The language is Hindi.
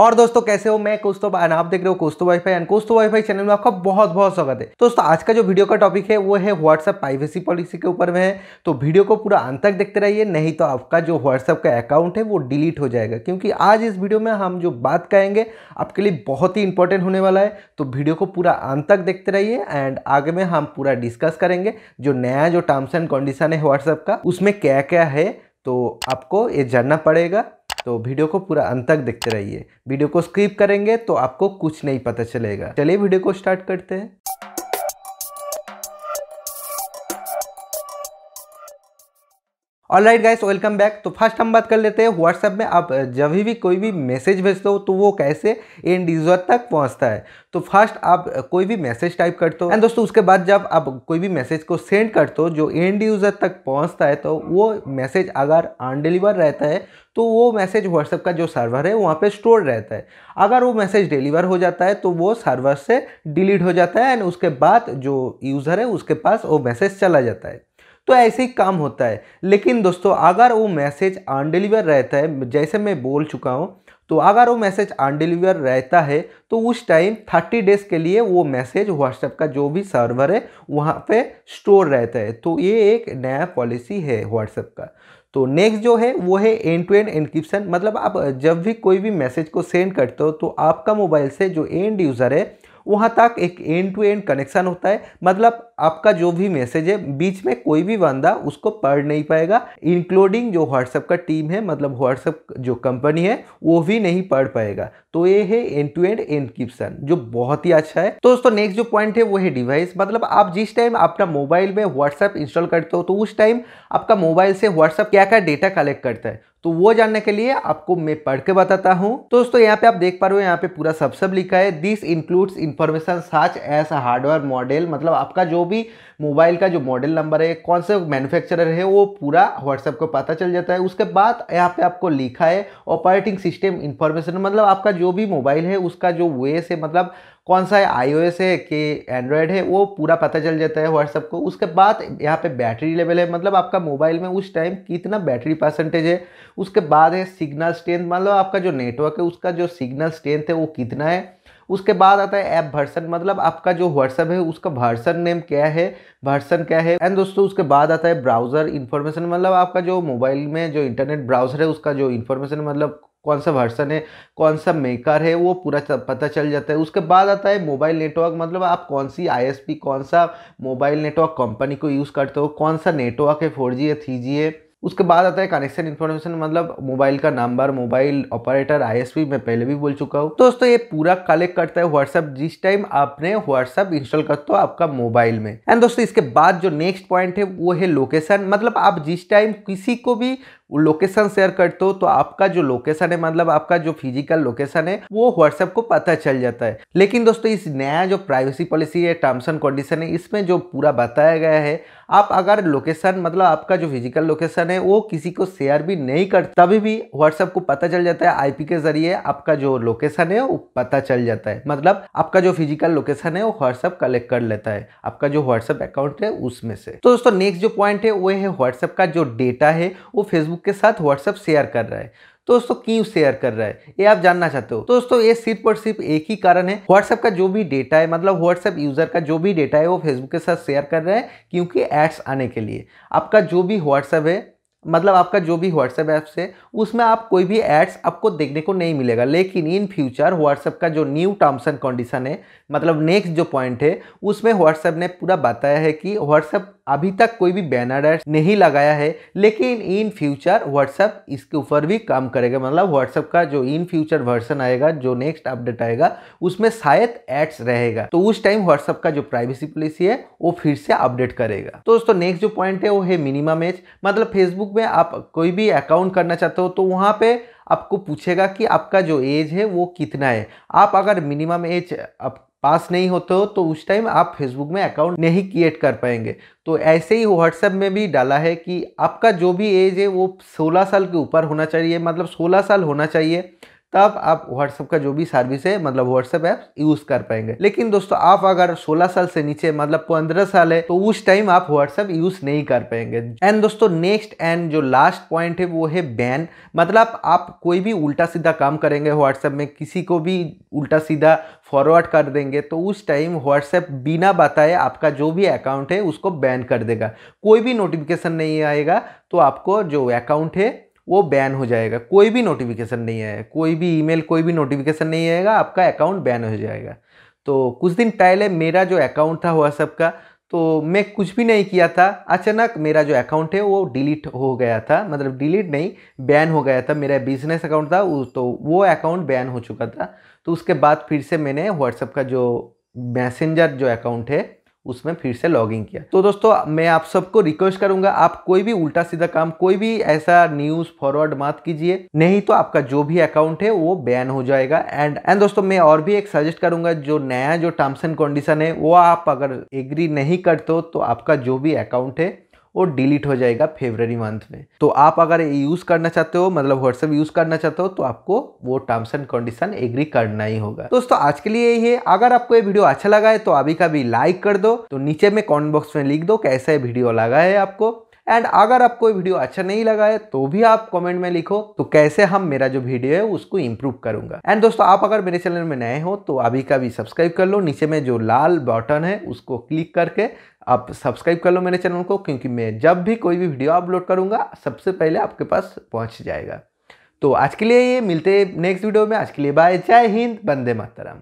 और दोस्तों कैसे हो मैं कुस्तो भाई आप देख रहे हो कुस्तो वाईफाई एंड कुस्तो वाईफाई चैनल में आपका बहुत बहुत स्वागत है दोस्तों आज का जो वीडियो का टॉपिक है वो है व्हाट्सएप प्राइवेसी पॉलिसी के ऊपर में है तो वीडियो को पूरा अंत तक देखते रहिए नहीं तो आपका जो व्हाट्सएप का अकाउंट है वो डिलीट हो जाएगा क्योंकि आज इस वीडियो में हम जो बात कहेंगे आपके लिए बहुत ही इंपॉर्टेंट होने वाला है तो वीडियो को पूरा अंत तक देखते रहिए एंड आगे में हम पूरा डिस्कस करेंगे जो नया जो टर्म्स एंड कंडीशन है व्हाट्सएप का उसमें क्या क्या है तो आपको ये जानना पड़ेगा तो वीडियो को पूरा अंत तक देखते रहिए वीडियो को स्किप करेंगे तो आपको कुछ नहीं पता चलेगा चलिए वीडियो को स्टार्ट करते हैं all right guys welcome back तो फर्स्ट हम बात कर लेते हैं व्हाट्सएप में आप जब भी कोई भी मैसेज भेजते हो तो वो कैसे एंड यूजर तक पहुंचता है तो फर्स्ट आप कोई भी मैसेज टाइप करते हो एंड दोस्तों उसके बाद जब आप कोई भी मैसेज को सेंड करते हो जो एंड यूजर तक पहुंचता है तो वो मैसेज अगर अनडिलीवर रहता है तो वो मैसेज व्हाट्सएप का जो सर्वर है वहाँ पे स्टोर रहता है अगर वो मैसेज डिलीवर हो जाता है तो वो सर्वर से डिलीट हो जाता है एंड उसके बाद जो यूज़र है उसके पास वो मैसेज चला जाता है तो ऐसे ही काम होता है लेकिन दोस्तों अगर वो मैसेज अनडिलीवर रहता है जैसे मैं बोल चुका हूँ तो अगर वो मैसेज अनडिलीवर रहता है तो उस टाइम 30 डेज़ के लिए वो मैसेज व्हाट्सएप का जो भी सर्वर है वहाँ पे स्टोर रहता है तो ये एक नया पॉलिसी है व्हाट्सएप का तो नेक्स्ट जो है वो है एंड टू एंड एनक्रिप्शन मतलब आप जब भी कोई भी मैसेज को सेंड करते हो तो आपका मोबाइल से जो एंड यूज़र है वहाँ तक एक एंड टू एंड कनेक्शन होता है मतलब आपका जो भी मैसेज है बीच में कोई भी बंदा उसको पढ़ नहीं पाएगा इंक्लूडिंग जो व्हाट्सएप का टीम है मतलब व्हाट्सएप जो कंपनी है वो भी नहीं पढ़ पाएगा तो ये है एंड टू एंड एनक्रिप्शन जो बहुत ही अच्छा है तो दोस्तों नेक्स्ट जो पॉइंट है वो है डिवाइस मतलब आप जिस टाइम अपना मोबाइल में व्हाट्सएप इंस्टॉल करते हो तो उस टाइम आपका मोबाइल से व्हाट्सएप क्या क्या डेटा कलेक्ट करता है तो वो जानने के लिए आपको मैं पढ़ के बताता हूँ तो दोस्तों यहाँ पे आप देख पा रहे हो यहाँ पे पूरा सब सब लिखा है this includes information such as hardware model मतलब आपका जो भी मोबाइल का जो मॉडल नंबर है कौन से मैन्युफैक्चरर है वो पूरा व्हाट्सएप को पता चल जाता है उसके बाद यहाँ पे आपको लिखा है ऑपरेटिंग सिस्टम इन्फॉर्मेशन मतलब आपका जो भी मोबाइल है उसका जो वेस है मतलब कौन सा है आई है कि एंड्रॉयड है वो पूरा पता चल जाता है व्हाट्सअप को उसके बाद यहाँ पे बैटरी लेवल है मतलब आपका मोबाइल में उस टाइम कितना बैटरी परसेंटेज है उसके बाद है सिग्नल स्ट्रेंथ मतलब आपका जो नेटवर्क है उसका जो सिग्नल स्ट्रेंथ है वो कितना है उसके बाद आता है ऐप वर्सन मतलब आपका जो व्हाट्सअप है उसका वर्सन नेम क्या है वर्सन क्या है एंड दोस्तों उसके बाद आता है ब्राउज़र इन्फॉर्मेशन मतलब आपका जो मोबाइल में जो इंटरनेट ब्राउज़र है उसका जो इन्फॉर्मेशन मतलब कौन सा वर्सन है कौन सा मेकर है वो पूरा पता चल जाता है उसके बाद आता है मोबाइल नेटवर्क मतलब आप कौन सी आईएसपी कौन सा मोबाइल नेटवर्क कंपनी को यूज़ करते हो कौन सा नेटवर्क है फोर है थ्री है उसके बाद आता है कनेक्शन इन्फॉर्मेशन मतलब मोबाइल का नंबर मोबाइल ऑपरेटर आईएसपी मैं पहले भी बोल चुका हूँ दोस्तों तो ये पूरा कलेक्ट करता है व्हाट्सअप जिस टाइम आपने व्हाट्सअप इंस्टॉल करते हो आपका मोबाइल में एंड दोस्तों इसके बाद जो नेक्स्ट पॉइंट है वो है लोकेशन मतलब आप जिस टाइम किसी को भी वो लोकेशन शेयर करते हो तो आपका जो लोकेशन है मतलब आपका जो फिजिकल लोकेशन है वो व्हाट्सएप को पता चल जाता है लेकिन दोस्तों इस नया जो प्राइवेसी पॉलिसी है टर्म्स एंड कंडीशन है इसमें जो पूरा बताया गया है आप अगर लोकेशन मतलब आपका जो फिजिकल लोकेशन है वो किसी को शेयर भी नहीं कर तभी भी व्हाट्सएप को पता चल जाता है आईपी के जरिए आपका जो लोकेशन है वो पता चल जाता है मतलब आपका जो फिजिकल लोकेशन है वो व्हाट्सएप कलेक्ट कर लेता है आपका जो व्हाट्सएप अकाउंट है उसमें से तो दोस्तों नेक्स्ट जो पॉइंट है वो है व्हाट्सएप का जो डेटा है वो फेसबुक फेसबुक के साथ व्हाट्सएप शेयर कर रहा है तो दोस्तों क्यों शेयर कर रहा है ये आप जानना चाहते हो तो दोस्तों ये सिर्फ और सिर्फ एक ही कारण है व्हाट्सएप का जो भी डेटा है मतलब व्हाट्सएप यूजर का जो भी डेटा है वो फेसबुक के साथ शेयर कर रहा है क्योंकि एड्स आने के लिए आपका जो भी व्हाट्सएप है मतलब आपका जो भी व्हाट्सएप ऐप्स है उसमें आप कोई भी एड्स आपको देखने को नहीं मिलेगा लेकिन इन फ्यूचर व्हाट्सएप का जो न्यू टर्म्स एंड कंडीशन है मतलब नेक्स्ट जो पॉइंट है उसमें व्हाट्सएप ने पूरा बताया है कि व्हाट्सएप अभी तक कोई भी बैनर एड्स नहीं लगाया है लेकिन इन फ्यूचर व्हाट्सएप इसके ऊपर भी काम करेगा मतलब व्हाट्सएप का जो इन फ्यूचर वर्सन आएगा जो नेक्स्ट अपडेट आएगा उसमें शायद एड्स रहेगा तो उस टाइम व्हाट्सएप का जो प्राइवेसी पॉलिसी है वो फिर से अपडेट करेगा तो दोस्तों नेक्स्ट जो पॉइंट है वो है मिनिमम एज मतलब फेसबुक फेसबुक में आप कोई भी अकाउंट करना चाहते हो तो वहाँ पे आपको पूछेगा कि आपका जो एज है वो कितना है आप अगर मिनिमम एज आप पास नहीं होते हो तो उस टाइम आप फेसबुक में अकाउंट नहीं क्रिएट कर पाएंगे तो ऐसे ही व्हाट्सएप में भी डाला है कि आपका जो भी एज है वो 16 साल के ऊपर होना चाहिए मतलब 16 साल होना चाहिए तब आप व्हाट्सएप का जो भी सर्विस है मतलब व्हाट्सएप ऐप यूज कर पाएंगे लेकिन दोस्तों आप अगर 16 साल से नीचे मतलब 15 साल है तो उस टाइम आप व्हाट्सएप यूज नहीं कर पाएंगे एंड दोस्तों नेक्स्ट एंड जो लास्ट पॉइंट है वो है बैन मतलब आप कोई भी उल्टा सीधा काम करेंगे व्हाट्सएप में किसी को भी उल्टा सीधा फॉरवर्ड कर देंगे तो उस टाइम व्हाट्सएप बिना बताए आपका जो भी अकाउंट है उसको बैन कर देगा कोई भी नोटिफिकेशन नहीं आएगा तो आपको जो अकाउंट है वो बैन हो जाएगा कोई भी नोटिफिकेशन नहीं आएगा कोई भी ईमेल कोई भी नोटिफिकेशन नहीं आएगा आपका अकाउंट बैन हो जाएगा तो कुछ दिन पहले मेरा जो अकाउंट था व्हाट्सएप का तो मैं कुछ भी नहीं किया था अचानक मेरा जो अकाउंट है वो डिलीट हो गया था मतलब डिलीट नहीं बैन हो गया था मेरा बिजनेस अकाउंट था तो वो अकाउंट बैन हो चुका था तो उसके बाद फिर से मैंने व्हाट्सएप का जो मैसेंजर जो अकाउंट है उसमें फिर से लॉगिंग किया तो दोस्तों मैं आप सबको रिक्वेस्ट करूंगा आप कोई भी उल्टा सीधा काम कोई भी ऐसा न्यूज फॉरवर्ड मत कीजिए नहीं तो आपका जो भी अकाउंट है वो बैन हो जाएगा एंड एंड दोस्तों मैं और भी एक सजेस्ट करूंगा जो नया जो टर्म्स एंड कंडीशन है वो आप अगर एग्री नहीं करते हो तो आपका जो भी अकाउंट है वो डिलीट हो जाएगा फेबररी मंथ में तो आप अगर यूज़ करना चाहते हो मतलब व्हाट्सएप यूज़ करना चाहते हो तो आपको वो टर्म्स एंड कंडीशन एग्री करना ही होगा दोस्तों आज के लिए यही है अगर आपको ये वीडियो अच्छा लगा है तो अभी का भी लाइक कर दो तो नीचे में कॉमेंट बॉक्स में लिख दो कैसा ये वीडियो लगा है आपको एंड अगर आप कोई वीडियो अच्छा नहीं लगा है तो भी आप कमेंट में लिखो तो कैसे हम मेरा जो वीडियो है उसको इम्प्रूव करूंगा एंड दोस्तों आप अगर मेरे चैनल में नए हो तो अभी का भी सब्सक्राइब कर लो नीचे में जो लाल बटन है उसको क्लिक करके आप सब्सक्राइब कर लो मेरे चैनल को क्योंकि मैं जब भी कोई भी वीडियो अपलोड करूंगा सबसे पहले आपके पास पहुँच जाएगा तो आज के लिए ये मिलते नेक्स्ट वीडियो में आज के लिए बाय जय हिंद बंदे मातरम